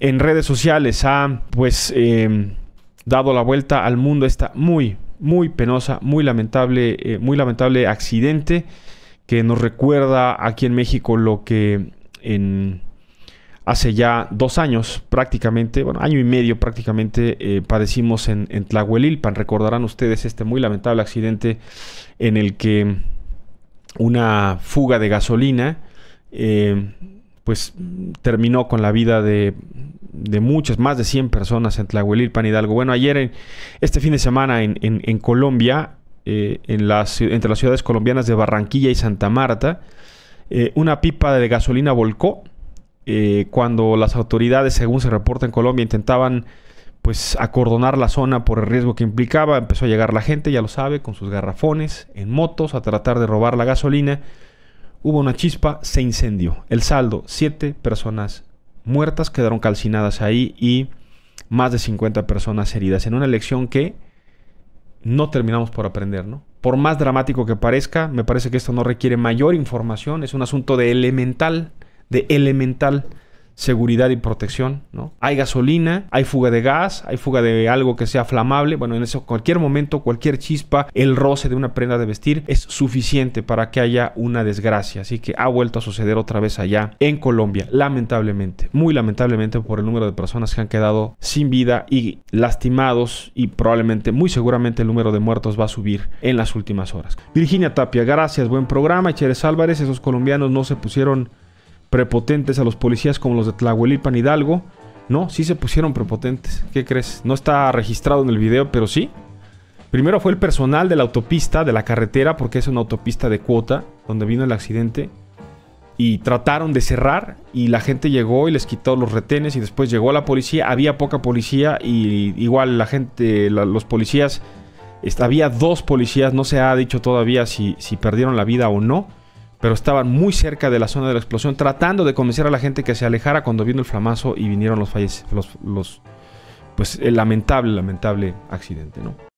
en redes sociales ha pues em, dado la vuelta al mundo esta muy, muy penosa, muy lamentable, eh, muy lamentable accidente que nos recuerda aquí en México lo que hace ya dos años prácticamente, bueno, año y medio prácticamente, eh, padecimos en, en, Tlahuelilpan. Recordarán ustedes este muy lamentable accidente en el que una fuga de gasolina eh, pues terminó con la vida de, muchas, más de 100 personas en Tlahuelilpan, Hidalgo. Bueno, ayer, en, este fin de semana en, Colombia, eh, en las, entre las ciudades colombianas de Barranquilla y Santa Marta, eh, una pipa de gasolina volcó eh, cuando las autoridades, según se reporta en Colombia, intentaban pues acordonar la zona por el riesgo que implicaba. Empezó a llegar la gente, ya lo sabe, con sus garrafones, en motos, a tratar de robar la gasolina. Hubo una chispa, se incendió. El saldo, siete personas muertas quedaron calcinadas ahí y más de 50 personas heridas en una elección que no terminamos por aprender, ¿no? Por más dramático que parezca, me parece que esto no requiere mayor información, es un asunto de elemental, de elemental seguridad y protección, ¿no? Hay gasolina, hay fuga de gas, hay fuga de algo que sea flamable, bueno, en ese cualquier momento, cualquier chispa, el roce de una prenda de vestir es suficiente para que haya una desgracia, así que ha vuelto a suceder otra vez allá en Colombia, lamentablemente, muy lamentablemente por el número de personas que han quedado sin vida y lastimados y probablemente, muy seguramente el número de muertos va a subir en las últimas horas. Virginia Tapia, gracias, buen programa, Cheres Álvarez, esos colombianos no se pusieron prepotentes a los policías como los de Tlahuelipan Hidalgo. No, sí se pusieron prepotentes. ¿Qué crees? No está registrado en el video, pero sí. Primero fue el personal de la autopista, de la carretera, porque es una autopista de cuota, donde vino el accidente. Y trataron de cerrar y la gente llegó y les quitó los retenes y después llegó la policía. Había poca policía y igual la gente, los policías, había dos policías, no se ha dicho todavía si perdieron la vida o no pero estaban muy cerca de la zona de la explosión, tratando de convencer a la gente que se alejara cuando vino el flamazo y vinieron los fallecidos, los, los pues el lamentable, lamentable accidente, ¿no?